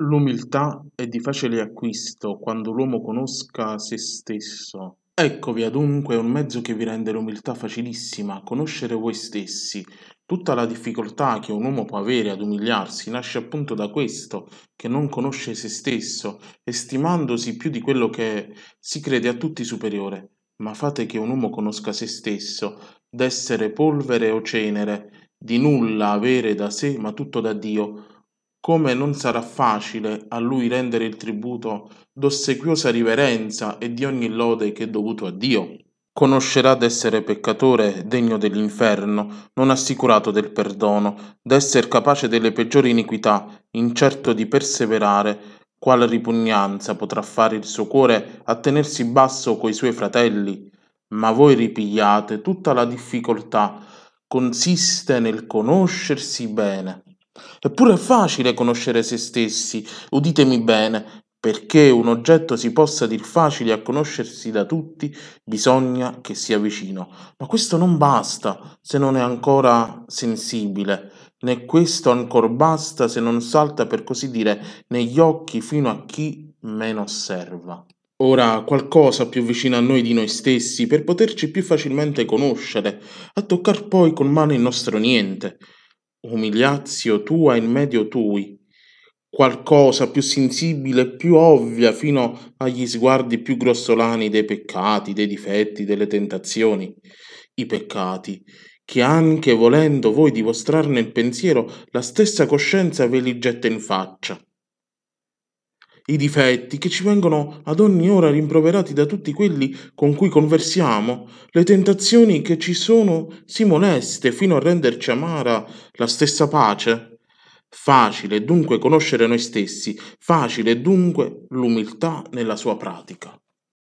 L'umiltà è di facile acquisto quando l'uomo conosca se stesso. Eccovi adunque un mezzo che vi rende l'umiltà facilissima, conoscere voi stessi. Tutta la difficoltà che un uomo può avere ad umiliarsi nasce appunto da questo, che non conosce se stesso, estimandosi più di quello che è, si crede a tutti superiore. Ma fate che un uomo conosca se stesso, d'essere polvere o cenere, di nulla avere da sé, ma tutto da Dio come non sarà facile a lui rendere il tributo d'ossequiosa riverenza e di ogni lode che è dovuto a Dio. Conoscerà d'essere peccatore degno dell'inferno, non assicurato del perdono, d'essere capace delle peggiori iniquità, incerto di perseverare, quale ripugnanza potrà fare il suo cuore a tenersi basso coi suoi fratelli. Ma voi ripigliate tutta la difficoltà consiste nel conoscersi bene. Eppure è facile conoscere se stessi, uditemi bene, perché un oggetto si possa dir facile a conoscersi da tutti, bisogna che sia vicino. Ma questo non basta se non è ancora sensibile, né questo ancora basta se non salta per così dire negli occhi fino a chi meno osserva. Ora qualcosa più vicino a noi di noi stessi per poterci più facilmente conoscere, a toccar poi con mano il nostro niente, umiliatio tua in medio tui, qualcosa più sensibile e più ovvia fino agli sguardi più grossolani dei peccati, dei difetti, delle tentazioni, i peccati, che anche volendo voi dimostrarne il pensiero, la stessa coscienza ve li getta in faccia i difetti che ci vengono ad ogni ora rimproverati da tutti quelli con cui conversiamo, le tentazioni che ci sono si moleste fino a renderci amara la stessa pace. Facile dunque conoscere noi stessi, facile dunque l'umiltà nella sua pratica.